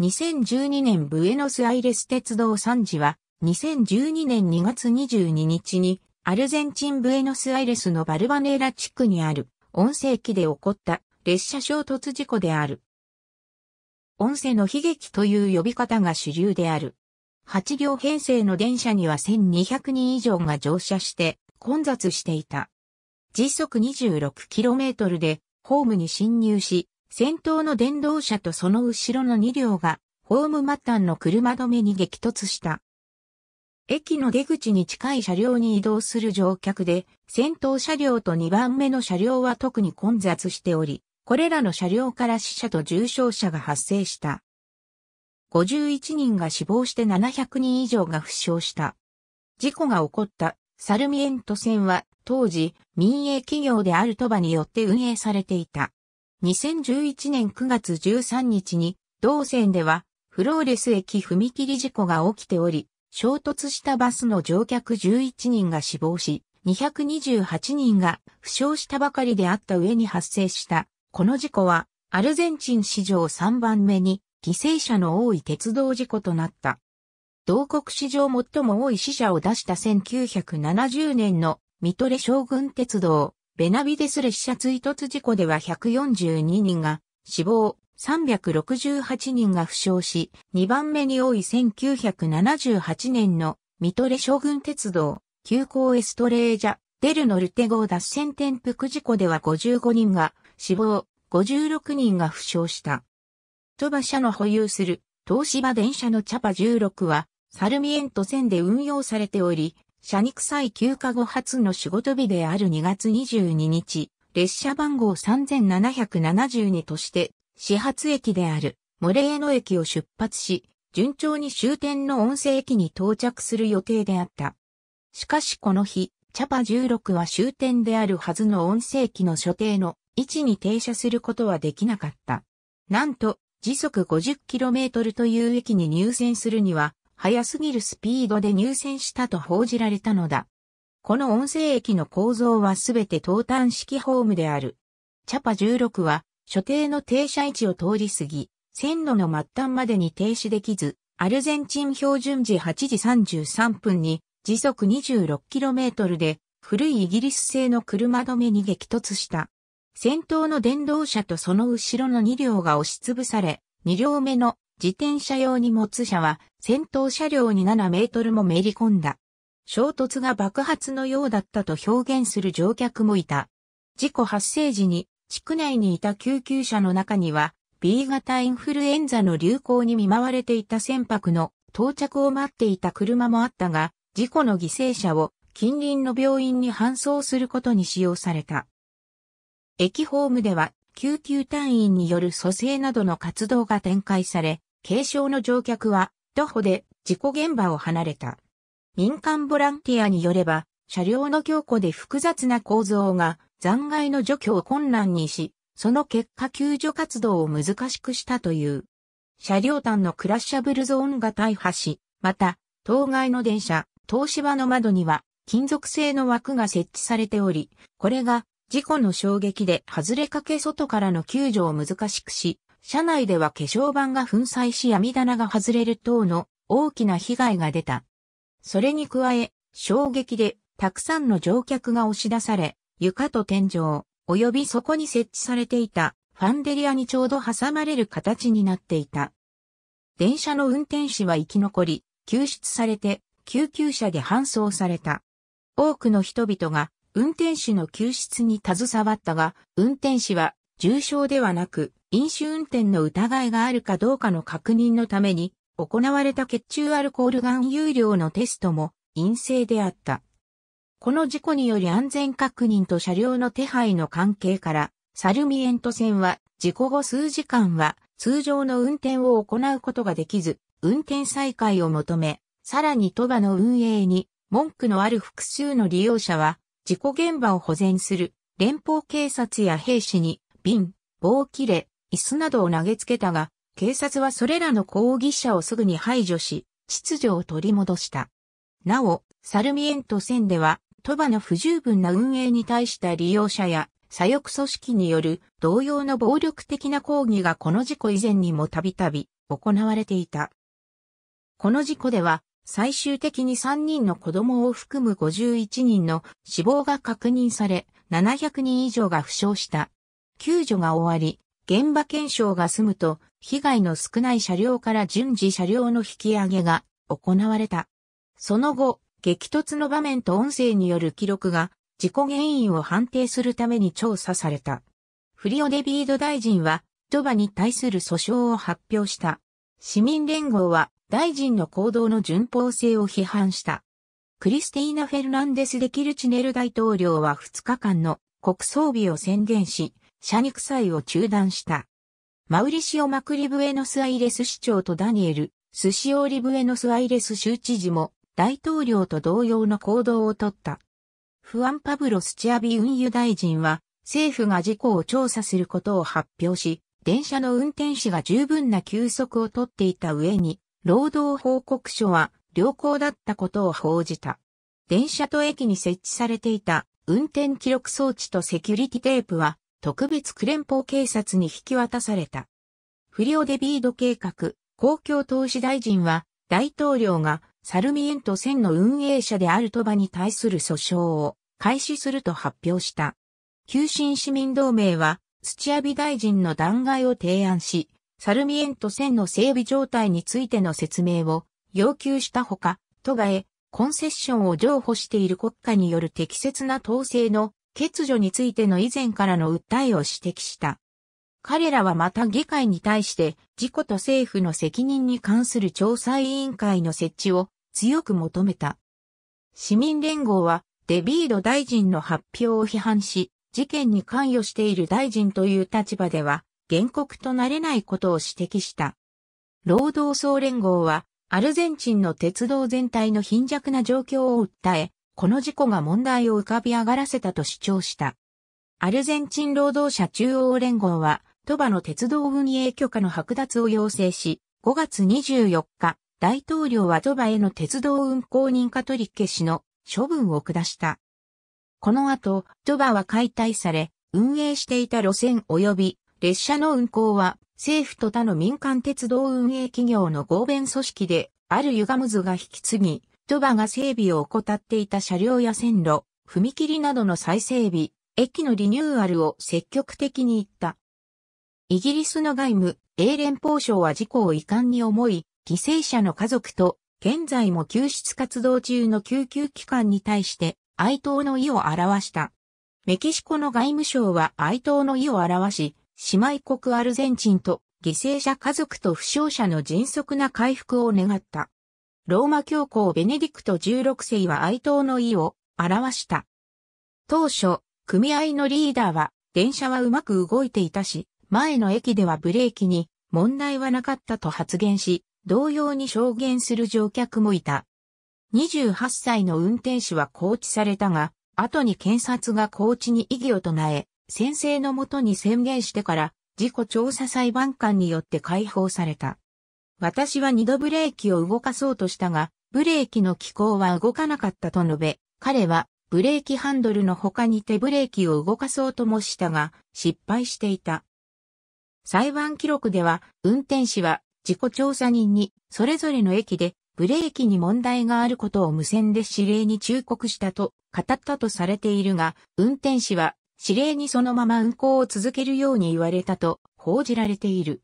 2012年ブエノスアイレス鉄道3時は、2012年2月22日に、アルゼンチンブエノスアイレスのバルバネーラ地区にある、音声機で起こった列車衝突事故である。音声の悲劇という呼び方が主流である。8両編成の電車には1200人以上が乗車して混雑していた。時速 26km でホームに侵入し、先頭の電動車とその後ろの2両が、ホーム末端の車止めに激突した。駅の出口に近い車両に移動する乗客で、先頭車両と2番目の車両は特に混雑しており、これらの車両から死者と重傷者が発生した。51人が死亡して700人以上が負傷した。事故が起こったサルミエント線は当時民営企業であるトバによって運営されていた。2011年9月13日に、同線では、フローレス駅踏切事故が起きており、衝突したバスの乗客11人が死亡し、228人が負傷したばかりであった上に発生した。この事故は、アルゼンチン史上3番目に犠牲者の多い鉄道事故となった。同国史上最も多い死者を出した1970年のミトレ将軍鉄道ベナビデス列車追突事故では142人が死亡、368人が負傷し、2番目に多い1978年のミトレ将軍鉄道、急行エストレージャ、デルノルテ号脱線転覆事故では55人が死亡、56人が負傷した。トバ社の保有する東芝電車のチャパ16は、サルミエント線で運用されており、車肉祭休暇後初の仕事日である2月22日、列車番号3772として、始発駅である、モレーノ駅を出発し、順調に終点の音声駅に到着する予定であった。しかしこの日、チャパ16は終点であるはずの音声機の所定の位置に停車することはできなかった。なんと、時速 50km という駅に入線するには、速すぎるスピードで入線したと報じられたのだ。この音声駅の構造はすべて東端式ホームである。チャパ16は、所定の停車位置を通り過ぎ、線路の末端までに停止できず、アルゼンチン標準時8時33分に時速 26km で古いイギリス製の車止めに激突した。先頭の電動車とその後ろの2両が押しつぶされ、2両目の自転車用荷物車は先頭車両に7メートルもめり込んだ。衝突が爆発のようだったと表現する乗客もいた。事故発生時に地区内にいた救急車の中には B 型インフルエンザの流行に見舞われていた船舶の到着を待っていた車もあったが、事故の犠牲者を近隣の病院に搬送することに使用された。駅ホームでは救急隊員による蘇生などの活動が展開され、軽傷の乗客は徒歩で事故現場を離れた。民間ボランティアによれば、車両の強固で複雑な構造が残骸の除去を困難にし、その結果救助活動を難しくしたという。車両端のクラッシャブルゾーンが大破し、また、当該の電車、東芝の窓には金属製の枠が設置されており、これが事故の衝撃で外れかけ外からの救助を難しくし、車内では化粧板が粉砕し闇棚が外れる等の大きな被害が出た。それに加え、衝撃でたくさんの乗客が押し出され、床と天井、及びそこに設置されていたファンデリアにちょうど挟まれる形になっていた。電車の運転士は生き残り、救出されて救急車で搬送された。多くの人々が運転手の救出に携わったが、運転手は重症ではなく、飲酒運転の疑いがあるかどうかの確認のために、行われた血中アルコール含有量のテストも陰性であった。この事故により安全確認と車両の手配の関係から、サルミエント線は事故後数時間は通常の運転を行うことができず、運転再開を求め、さらに都場の運営に文句のある複数の利用者は、事故現場を保全する連邦警察や兵士に瓶、棒切れ、椅子などを投げつけたが、警察はそれらの抗議者をすぐに排除し、秩序を取り戻した。なお、サルミエント戦では、鳥羽の不十分な運営に対した利用者や、左翼組織による同様の暴力的な抗議がこの事故以前にもたびたび行われていた。この事故では、最終的に3人の子供を含む51人の死亡が確認され、700人以上が負傷した。救助が終わり、現場検証が済むと、被害の少ない車両から順次車両の引き上げが行われた。その後、激突の場面と音声による記録が事故原因を判定するために調査された。フリオデビード大臣は、ドバに対する訴訟を発表した。市民連合は、大臣の行動の順法性を批判した。クリスティーナ・フェルナンデス・デ・キルチネル大統領は2日間の国葬日を宣言し、車肉祭を中断した。マウリシオ・マクリブエノスアイレス市長とダニエル、スシオリブエノスアイレス州知事も大統領と同様の行動をとった。フアン・パブロ・スチアビ運輸大臣は政府が事故を調査することを発表し、電車の運転士が十分な休息をとっていた上に、労働報告書は良好だったことを報じた。電車と駅に設置されていた運転記録装置とセキュリティテープは特別区連邦警察に引き渡された。フリオデビード計画、公共投資大臣は、大統領がサルミエント船の運営者であるトバに対する訴訟を開始すると発表した。急進市民同盟は、土屋美大臣の弾劾を提案し、サルミエント船の整備状態についての説明を要求したほか、都ガへコンセッションを譲歩している国家による適切な統制の欠如についての以前からの訴えを指摘した。彼らはまた議会に対して事故と政府の責任に関する調査委員会の設置を強く求めた。市民連合はデビード大臣の発表を批判し、事件に関与している大臣という立場では原告となれないことを指摘した。労働総連合はアルゼンチンの鉄道全体の貧弱な状況を訴え、この事故が問題を浮かび上がらせたと主張した。アルゼンチン労働者中央連合は、トバの鉄道運営許可の剥奪を要請し、5月24日、大統領はトバへの鉄道運行認可取り消しの処分を下した。この後、トバは解体され、運営していた路線及び列車の運行は政府と他の民間鉄道運営企業の合弁組織である歪むずが引き継ぎ、トバが整備を怠っていた車両や線路、踏切などの再整備、駅のリニューアルを積極的に行った。イギリスの外務、英連邦省は事故を遺憾に思い、犠牲者の家族と、現在も救出活動中の救急機関に対して哀悼の意を表した。メキシコの外務省は哀悼の意を表し、姉妹国アルゼンチンと犠牲者家族と負傷者の迅速な回復を願った。ローマ教皇ベネディクト16世は哀悼の意を表した。当初、組合のリーダーは、電車はうまく動いていたし、前の駅ではブレーキに問題はなかったと発言し、同様に証言する乗客もいた。28歳の運転手は放置されたが、後に検察が拘置に異議を唱え、先生のもとに宣言してから、事故調査裁判官によって解放された。私は二度ブレーキを動かそうとしたが、ブレーキの機構は動かなかったと述べ、彼はブレーキハンドルの他に手ブレーキを動かそうともしたが、失敗していた。裁判記録では、運転士は事故調査人に、それぞれの駅で、ブレーキに問題があることを無線で指令に忠告したと語ったとされているが、運転士は指令にそのまま運行を続けるように言われたと報じられている。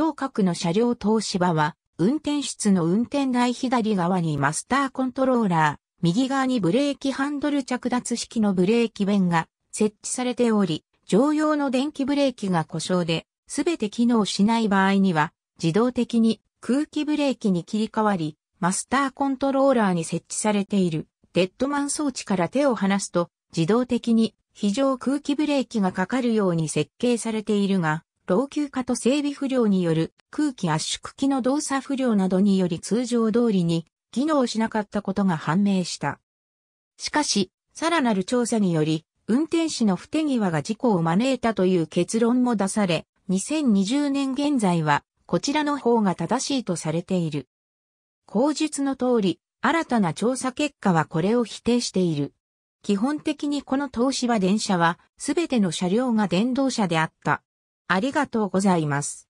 同角の車両東芝は、運転室の運転台左側にマスターコントローラー、右側にブレーキハンドル着脱式のブレーキ弁が設置されており、常用の電気ブレーキが故障で、すべて機能しない場合には、自動的に空気ブレーキに切り替わり、マスターコントローラーに設置されているデッドマン装置から手を離すと、自動的に非常空気ブレーキがかかるように設計されているが、老朽化と整備不良による空気圧縮機の動作不良などにより通常通りに機能しなかったことが判明した。しかし、さらなる調査により、運転士の不手際が事故を招いたという結論も出され、2020年現在は、こちらの方が正しいとされている。口述の通り、新たな調査結果はこれを否定している。基本的にこの東芝電車は、すべての車両が電動車であった。ありがとうございます。